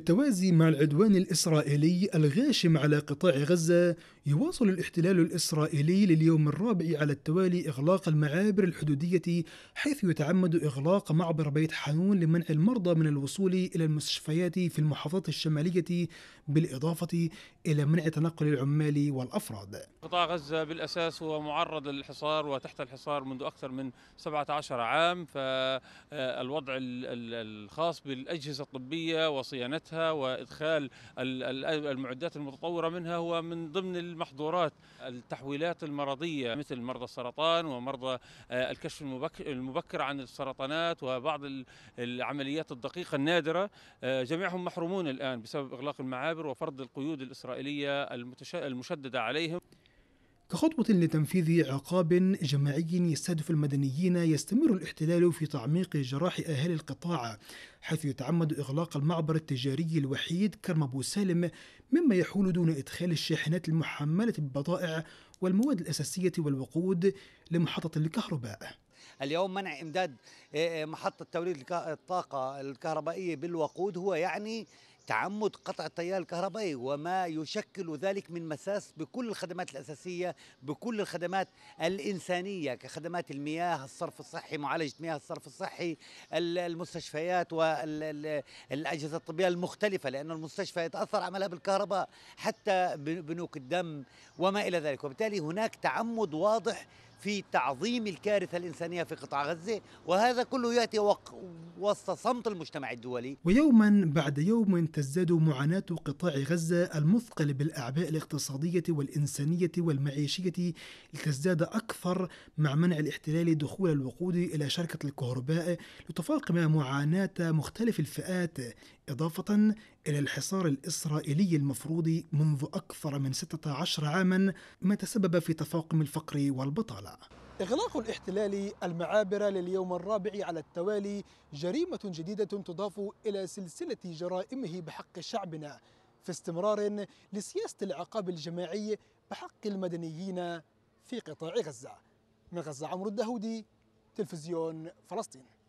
بالتوازي مع العدوان الإسرائيلي الغاشم على قطاع غزة يواصل الاحتلال الإسرائيلي لليوم الرابع على التوالي إغلاق المعابر الحدودية حيث يتعمد إغلاق معبر بيت حانون لمنع المرضى من الوصول إلى المستشفيات في المحافظات الشمالية بالإضافة إلى منع تنقل العمال والأفراد قطاع غزة بالأساس هو معرض للحصار وتحت الحصار منذ أكثر من 17 عام فالوضع الخاص بالأجهزة الطبية وصيانتها صناعتها وادخال المعدات المتطوره منها هو من ضمن المحظورات التحويلات المرضيه مثل مرضى السرطان ومرضى آه، الكشف المبكر عن السرطانات وبعض العمليات الدقيقه النادره آه، جميعهم محرومون الان بسبب اغلاق المعابر وفرض القيود الاسرائيليه المشدده عليهم كخطوة لتنفيذ عقاب جماعي يستهدف المدنيين يستمر الاحتلال في تعميق جراح أهالي القطاع حيث يتعمد إغلاق المعبر التجاري الوحيد كرم أبو سالم مما يحول دون إدخال الشاحنات المحملة بالبضائع والمواد الأساسية والوقود لمحطة الكهرباء اليوم منع إمداد آه، آه، محطة توليد الطاقة الكهربائية بالوقود هو يعني تعمد قطع التيار الكهربائي وما يشكل ذلك من مساس بكل الخدمات الأساسية بكل الخدمات الإنسانية كخدمات المياه الصرف الصحي معالجة مياه الصرف الصحي المستشفيات والأجهزة الطبية المختلفة لأن المستشفى يتأثر عملها بالكهرباء حتى بنوك الدم وما إلى ذلك وبالتالي هناك تعمد واضح في تعظيم الكارثة الإنسانية في قطاع غزة وهذا كله يأتي وسط صمت المجتمع الدولي ويوما بعد يوم تزداد معاناة قطاع غزة المثقل بالأعباء الاقتصادية والإنسانية والمعيشية لتزداد أكثر مع منع الاحتلال دخول الوقود إلى شركة الكهرباء لتفاقم معاناة مختلف الفئات إضافة إلى الحصار الإسرائيلي المفروض منذ أكثر من 16 عاما ما تسبب في تفاقم الفقر والبطالة إغلاق الاحتلال المعابر لليوم الرابع على التوالي جريمة جديدة تضاف إلى سلسلة جرائمه بحق شعبنا في استمرار لسياسة العقاب الجماعي بحق المدنيين في قطاع غزة من غزة عمرو الدهودي تلفزيون فلسطين